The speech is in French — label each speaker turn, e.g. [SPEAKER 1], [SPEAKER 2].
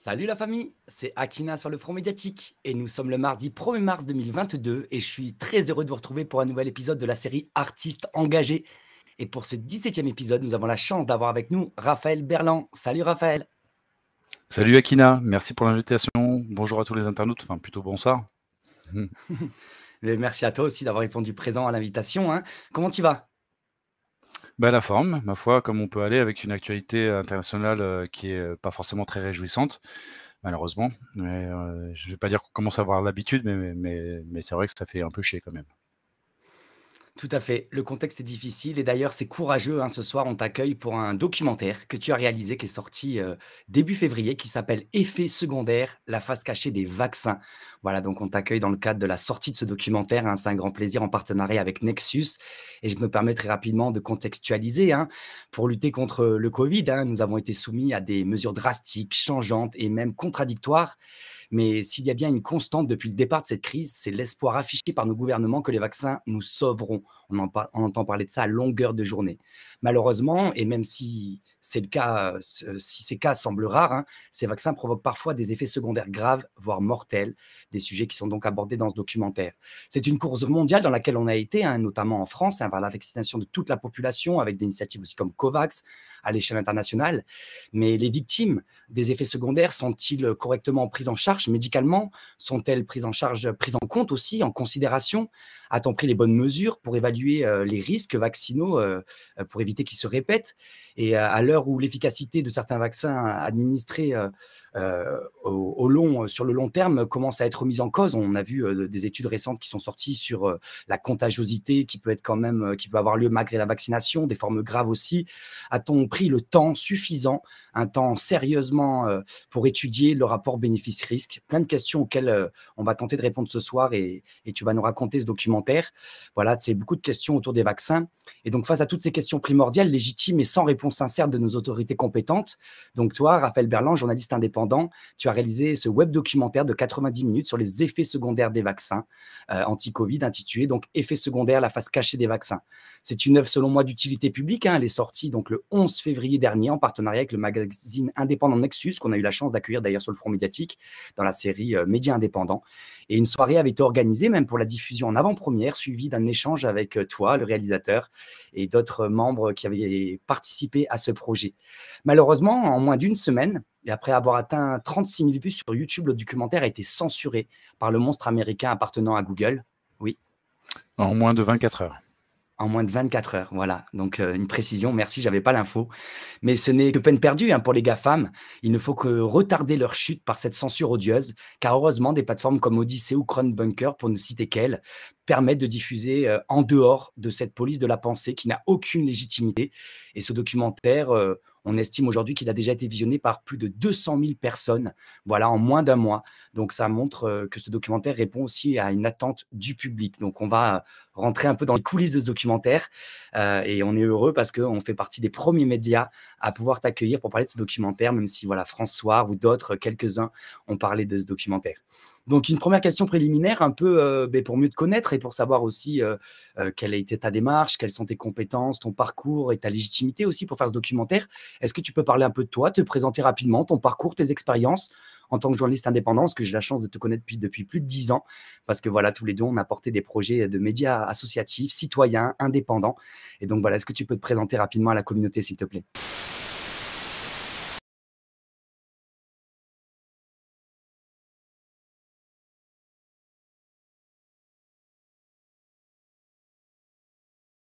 [SPEAKER 1] Salut la famille, c'est Akina sur le Front Médiatique et nous sommes le mardi 1er mars 2022 et je suis très heureux de vous retrouver pour un nouvel épisode de la série Artistes engagés. Et pour ce 17e épisode, nous avons la chance d'avoir avec nous Raphaël Berland. Salut Raphaël.
[SPEAKER 2] Salut Akina, merci pour l'invitation. Bonjour à tous les internautes, enfin plutôt bonsoir.
[SPEAKER 1] Mais merci à toi aussi d'avoir répondu présent à l'invitation. Hein. Comment tu vas
[SPEAKER 2] bah, la forme, ma foi, comme on peut aller avec une actualité internationale euh, qui est euh, pas forcément très réjouissante, malheureusement. Mais, euh, je ne vais pas dire qu'on commence à avoir l'habitude, mais, mais, c'est vrai que ça fait un peu chier quand même.
[SPEAKER 1] Tout à fait. Le contexte est difficile et d'ailleurs c'est courageux. Hein, ce soir, on t'accueille pour un documentaire que tu as réalisé qui est sorti début février qui s'appelle Effets secondaire, la face cachée des vaccins. Voilà, donc on t'accueille dans le cadre de la sortie de ce documentaire. Hein. c'est un grand plaisir en partenariat avec Nexus. Et je me permets très rapidement de contextualiser. Hein. pour lutter contre le Covid, hein, nous avons été soumis à des mesures drastiques, changeantes et même contradictoires. Mais s'il y a bien une constante depuis le départ de cette crise, c'est l'espoir affiché par nos gouvernements que les vaccins nous sauveront. On, on entend parler de ça à longueur de journée. Malheureusement, et même si c'est le cas, si ces cas semblent rares, hein, ces vaccins provoquent parfois des effets secondaires graves, voire mortels, des sujets qui sont donc abordés dans ce documentaire. C'est une course mondiale dans laquelle on a été, hein, notamment en France, hein, vers la vaccination de toute la population, avec des initiatives aussi comme COVAX, à l'échelle internationale. Mais les victimes des effets secondaires sont-ils correctement prises en charge médicalement Sont-elles prises en charge, prises en compte aussi, en considération A-t-on pris les bonnes mesures pour évaluer euh, les risques vaccinaux euh, euh, pour éviter qu'ils se répètent Et à l'heure où l'efficacité de certains vaccins administrés euh, au, long, euh, sur le long terme commence à être remise en cause. On a vu euh, des études récentes qui sont sorties sur la contagiosité qui peut être quand même, qui peut avoir lieu malgré la vaccination, des formes graves aussi. A-t-on pris le temps suffisant, un temps sérieusement pour étudier le rapport bénéfice-risque Plein de questions auxquelles on va tenter de répondre ce soir et, et tu vas nous raconter ce documentaire. Voilà, c'est beaucoup de questions autour des vaccins. Et donc, face à toutes ces questions primordiales, légitimes et sans réponse sincère de nos autorités compétentes, donc toi, Raphaël Berland, journaliste indépendant, tu as réalisé ce web documentaire de 90 minutes sur les effets secondaires des vaccins euh, anti-Covid, intitulé donc Effets secondaires, la face cachée des vaccins. C'est une œuvre, selon moi, d'utilité publique. Hein. Elle est sortie donc le 11 février dernier en partenariat avec le magazine indépendant Nexus, qu'on a eu la chance d'accueillir d'ailleurs sur le front médiatique dans la série euh, Médias indépendants. Et une soirée avait été organisée même pour la diffusion en avant-première, suivie d'un échange avec euh, toi, le réalisateur, et d'autres membres qui avaient participé à ce projet. Malheureusement, en moins d'une semaine, et après avoir atteint 36 000 vues sur YouTube, le documentaire a été censuré par le monstre américain appartenant à Google. Oui. En moins de 24 heures. En moins de 24 heures, voilà. Donc euh, une précision, merci, j'avais pas l'info. Mais ce n'est que peine perdue hein, pour les GAFAM. Il ne faut que retarder leur chute par cette censure odieuse, car heureusement, des plateformes comme Odyssey ou Bunker, pour ne citer qu'elles, permettent de diffuser euh, en dehors de cette police de la pensée qui n'a aucune légitimité. Et ce documentaire... Euh, on estime aujourd'hui qu'il a déjà été visionné par plus de 200 000 personnes, voilà, en moins d'un mois. Donc, ça montre euh, que ce documentaire répond aussi à une attente du public. Donc, on va euh, rentrer un peu dans les coulisses de ce documentaire. Euh, et on est heureux parce qu'on fait partie des premiers médias à pouvoir t'accueillir pour parler de ce documentaire, même si voilà, François ou d'autres, quelques-uns, ont parlé de ce documentaire. Donc, une première question préliminaire, un peu euh, ben, pour mieux te connaître et pour savoir aussi euh, euh, quelle a été ta démarche, quelles sont tes compétences, ton parcours et ta légitimité aussi pour faire ce documentaire. Est-ce que tu peux parler un peu de toi, te présenter rapidement, ton parcours, tes expériences en tant que journaliste indépendant, parce que j'ai la chance de te connaître depuis, depuis plus de dix ans, parce que voilà, tous les deux, on a porté des projets de médias associatifs, citoyens, indépendants. Et donc voilà, est-ce que tu peux te présenter rapidement à la communauté, s'il te plaît